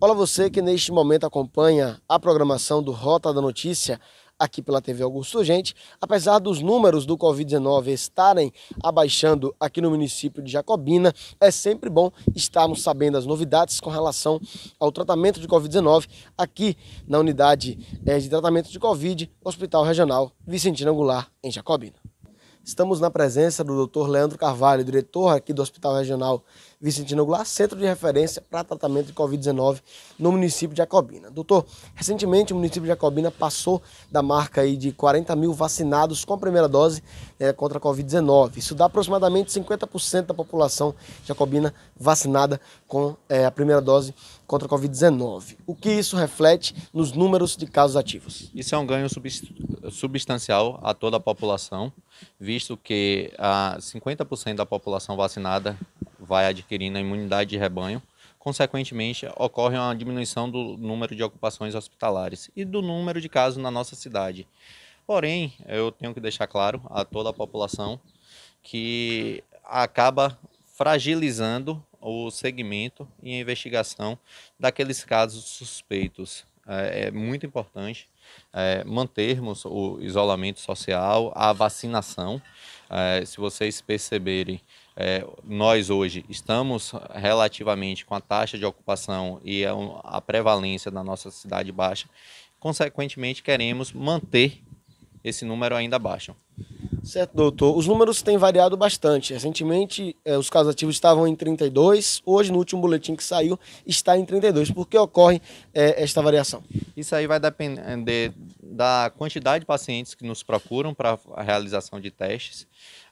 Olá você que neste momento acompanha a programação do Rota da Notícia aqui pela TV Augusto Gente. Apesar dos números do Covid-19 estarem abaixando aqui no município de Jacobina, é sempre bom estarmos sabendo as novidades com relação ao tratamento de Covid-19 aqui na unidade eh, de tratamento de Covid, Hospital Regional Vicentino Angular, em Jacobina. Estamos na presença do Dr. Leandro Carvalho, diretor aqui do Hospital Regional Vicentino Goulart, centro de referência para tratamento de Covid-19 no município de Jacobina. Doutor, recentemente o município de Jacobina passou da marca aí de 40 mil vacinados com a primeira dose né, contra a Covid-19. Isso dá aproximadamente 50% da população de jacobina vacinada com é, a primeira dose contra a Covid-19. O que isso reflete nos números de casos ativos? Isso é um ganho substancial a toda a população, visto que ah, a 50% da população vacinada vai adquirindo a imunidade de rebanho, consequentemente, ocorre uma diminuição do número de ocupações hospitalares e do número de casos na nossa cidade. Porém, eu tenho que deixar claro a toda a população que acaba fragilizando o segmento e a investigação daqueles casos suspeitos. É, é muito importante é, mantermos o isolamento social, a vacinação. É, se vocês perceberem, é, nós hoje estamos relativamente com a taxa de ocupação e a, a prevalência da nossa cidade baixa, consequentemente queremos manter esse número ainda baixo. Certo, doutor. Os números têm variado bastante. Recentemente, eh, os casos ativos estavam em 32. Hoje, no último boletim que saiu, está em 32. Por que ocorre eh, esta variação? Isso aí vai depender da quantidade de pacientes que nos procuram para a realização de testes.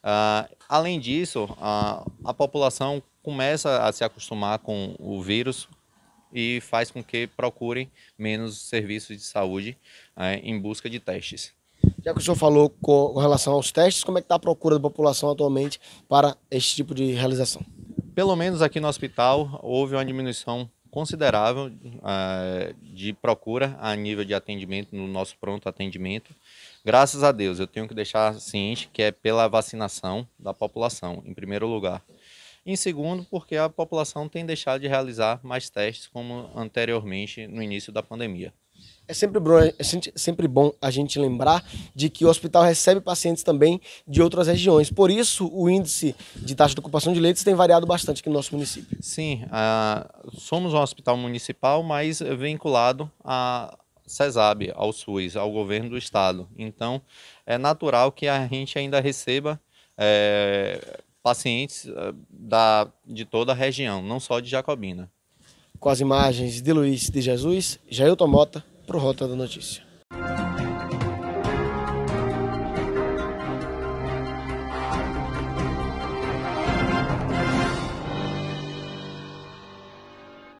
Uh, além disso, uh, a população começa a se acostumar com o vírus e faz com que procurem menos serviços de saúde uh, em busca de testes. Já que o senhor falou com relação aos testes, como é que está a procura da população atualmente para esse tipo de realização? Pelo menos aqui no hospital houve uma diminuição considerável uh, de procura a nível de atendimento, no nosso pronto atendimento. Graças a Deus, eu tenho que deixar ciente que é pela vacinação da população, em primeiro lugar. Em segundo, porque a população tem deixado de realizar mais testes como anteriormente no início da pandemia. É sempre bom, é sempre bom a gente lembrar de que o hospital recebe pacientes também de outras regiões. Por isso, o índice de taxa de ocupação de leitos tem variado bastante aqui no nosso município. Sim, uh, somos um hospital municipal, mas vinculado a, CESAB, ao SUS, ao governo do estado. Então, é natural que a gente ainda receba é, pacientes eh, da, de toda a região, não só de Jacobina. Com as imagens de Luiz de Jesus, Jailton Mota, o Rota da Notícia.